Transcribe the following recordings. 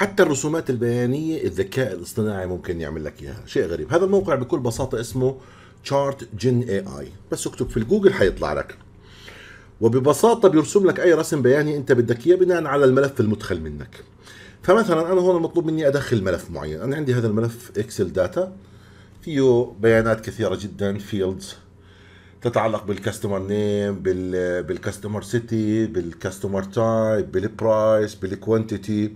حتى الرسومات البيانيه الذكاء الاصطناعي ممكن يعمل لك اياها شيء غريب هذا الموقع بكل بساطه اسمه تشارت جن اي اي بس اكتب في الجوجل حيطلع لك وببساطه بيرسم لك اي رسم بياني انت بدك اياه بناء على الملف المدخل منك فمثلا انا هون المطلوب مني ادخل ملف معين انا عندي هذا الملف اكسل داتا فيه بيانات كثيره جدا فيلدز تتعلق بالكاستمر نيم بالكاستمر سيتي بالكاستمر تايب بالبرايس بالكوانتيتي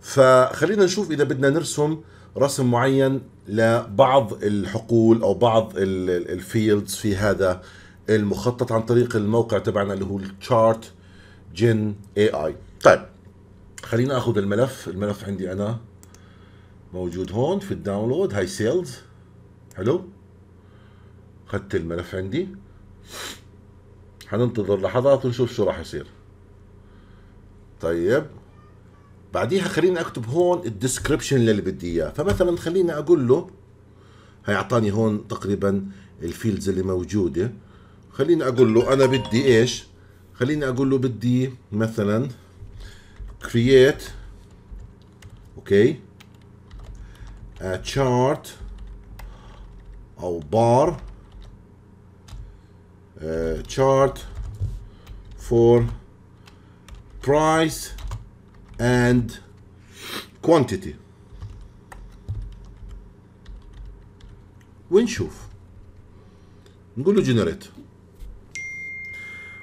فخلينا نشوف اذا بدنا نرسم رسم معين لبعض الحقول او بعض الفيلدز في هذا المخطط عن طريق الموقع تبعنا اللي هو الشارت جن اي اي طيب خلينا اخذ الملف الملف عندي انا موجود هون في الداونلود هاي سيلز حلو اخذت الملف عندي حننتظر لحظات ونشوف شو راح يصير طيب بعديها خليني اكتب هون الديسكربشن اللي بدي اياه فمثلا خليني اقول له هي اعطاني هون تقريبا الفيلدز اللي موجوده خليني اقول له انا بدي ايش خليني اقول له بدي مثلا create اوكي okay, a chart او bar تشارت آه، chart for price and quantity ونشوف نقول له generate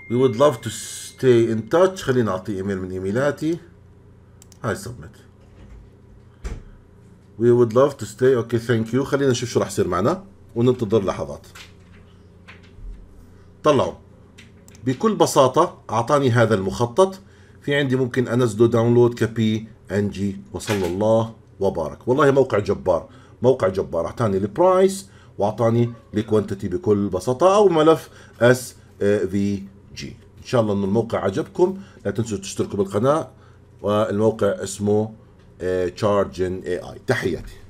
we would love to stay in touch خليني اعطيه ايميل من ايميلاتي هاي submit we would love to stay اوكي ثانك يو خلينا نشوف شو راح يصير معنا وننتظر لحظات طلعوا بكل بساطة أعطاني هذا المخطط في عندي ممكن انزله داونلود كبي ان جي وصلى الله وبارك والله موقع جبار موقع جبار اعطاني البرايس واعطاني الكوانتيتي بكل بساطه او ملف اس في جي ان شاء الله انه الموقع عجبكم لا تنسوا تشتركوا بالقناه والموقع اسمه تشارجن اي اي تحياتي